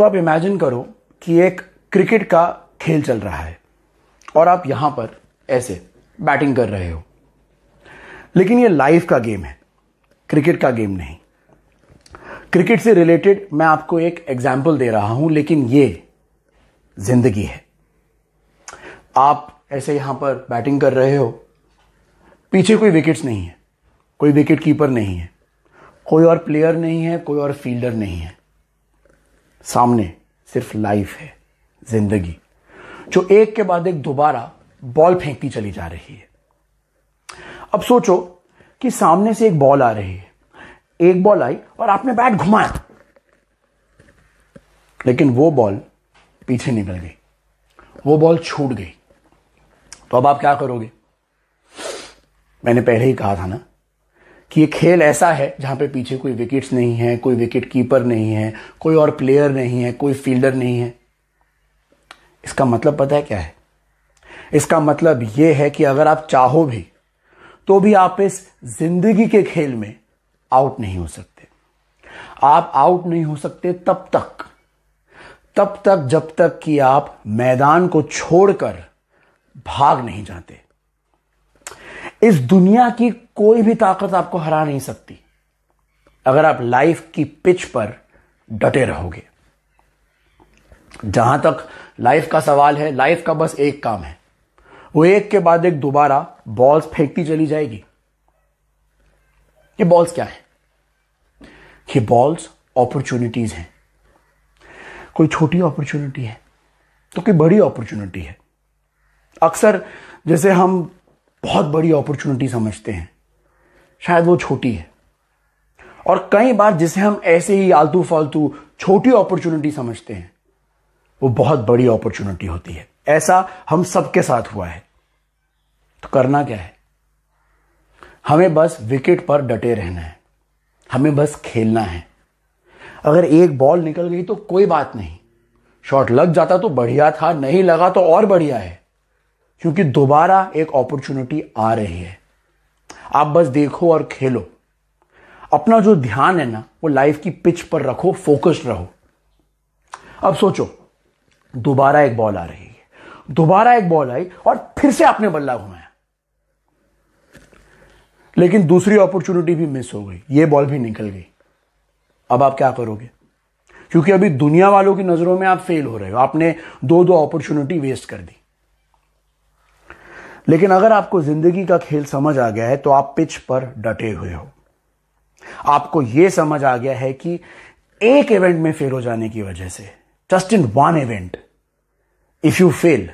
तो आप इमेजिन करो कि एक क्रिकेट का खेल चल रहा है और आप यहां पर ऐसे बैटिंग कर रहे हो लेकिन ये लाइफ का गेम है क्रिकेट का गेम नहीं क्रिकेट से रिलेटेड मैं आपको एक एग्जाम्पल दे रहा हूं लेकिन ये जिंदगी है आप ऐसे यहां पर बैटिंग कर रहे हो पीछे कोई विकेट्स नहीं है कोई विकेट कीपर नहीं है कोई और प्लेयर नहीं है कोई और फील्डर नहीं है सामने सिर्फ लाइफ है जिंदगी जो एक के बाद एक दोबारा बॉल फेंकती चली जा रही है अब सोचो कि सामने से एक बॉल आ रही है एक बॉल आई और आपने बैट घुमाया लेकिन वो बॉल पीछे निकल गई वो बॉल छूट गई तो अब आप क्या करोगे मैंने पहले ही कहा था ना कि ये खेल ऐसा है जहाँ पे पीछे कोई विकेट्स नहीं है कोई विकेट कीपर नहीं है कोई और प्लेयर नहीं है कोई फील्डर नहीं है इसका मतलब पता है क्या है इसका मतलब ये है कि अगर आप चाहो भी तो भी आप इस जिंदगी के खेल में आउट नहीं हो सकते आप आउट नहीं हो सकते तब तक तब तक जब तक कि आप मैदान को छोड़कर भाग नहीं जाते इस दुनिया की कोई भी ताकत आपको हरा नहीं सकती अगर आप लाइफ की पिच पर डटे रहोगे जहां तक लाइफ का सवाल है लाइफ का बस एक काम है वो एक के बाद एक दोबारा बॉल्स फेंकती चली जाएगी ये बॉल्स क्या है ये बॉल्स अपॉर्चुनिटीज हैं कोई छोटी अपॉर्चुनिटी है तो कोई बड़ी अपॉर्चुनिटी है अक्सर जैसे हम बहुत बड़ी अपॉर्चुनिटी समझते हैं शायद वो छोटी है और कई बार जिसे हम ऐसे ही आलतू फालतू छोटी अपॉर्चुनिटी समझते हैं वो बहुत बड़ी अपॉर्चुनिटी होती है ऐसा हम सबके साथ हुआ है तो करना क्या है हमें बस विकेट पर डटे रहना है हमें बस खेलना है अगर एक बॉल निकल गई तो कोई बात नहीं शॉट लग जाता तो बढ़िया था नहीं लगा तो और बढ़िया है क्योंकि दोबारा एक अपॉर्चुनिटी आ रही है आप बस देखो और खेलो अपना जो ध्यान है ना वो लाइफ की पिच पर रखो फोकस्ड रहो अब सोचो दोबारा एक बॉल आ रही है दोबारा एक बॉल आई और फिर से आपने बल्ला घुमाया लेकिन दूसरी अपॉर्चुनिटी भी मिस हो गई ये बॉल भी निकल गई अब आप क्या करोगे क्योंकि अभी दुनिया वालों की नजरों में आप फेल हो रहे हो आपने दो दो अपॉर्चुनिटी वेस्ट कर दी लेकिन अगर आपको जिंदगी का खेल समझ आ गया है तो आप पिच पर डटे हुए हो आपको यह समझ आ गया है कि एक इवेंट में फेल हो जाने की वजह से just in one event if you fail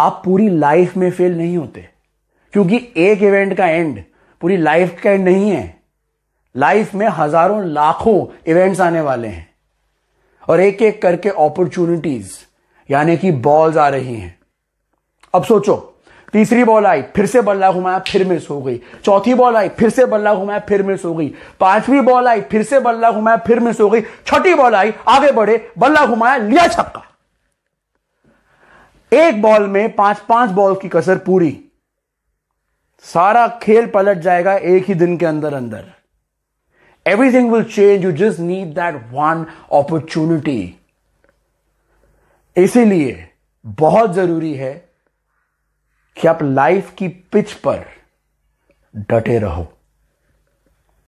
आप पूरी लाइफ में फेल नहीं होते क्योंकि एक इवेंट का एंड पूरी लाइफ का एंड नहीं है लाइफ में हजारों लाखों इवेंट्स आने वाले हैं और एक एक करके अपॉर्चुनिटीज यानी कि बॉल्स आ रही हैं अब सोचो तीसरी बॉल आई फिर से बल्ला घुमाया फिर मिस हो गई चौथी बॉल आई फिर से बल्ला घुमाया फिर मिस हो गई पांचवी बॉल आई फिर से बल्ला घुमाया फिर मिस हो गई छठी बॉल आई आगे बढ़े बल्ला घुमाया लिया छक्का एक बॉल में पांच पांच बॉल की कसर पूरी सारा खेल पलट जाएगा एक ही दिन के अंदर अंदर everything will change you just need that one opportunity इसीलिए बहुत जरूरी है कि आप लाइफ की पिच पर डटे रहो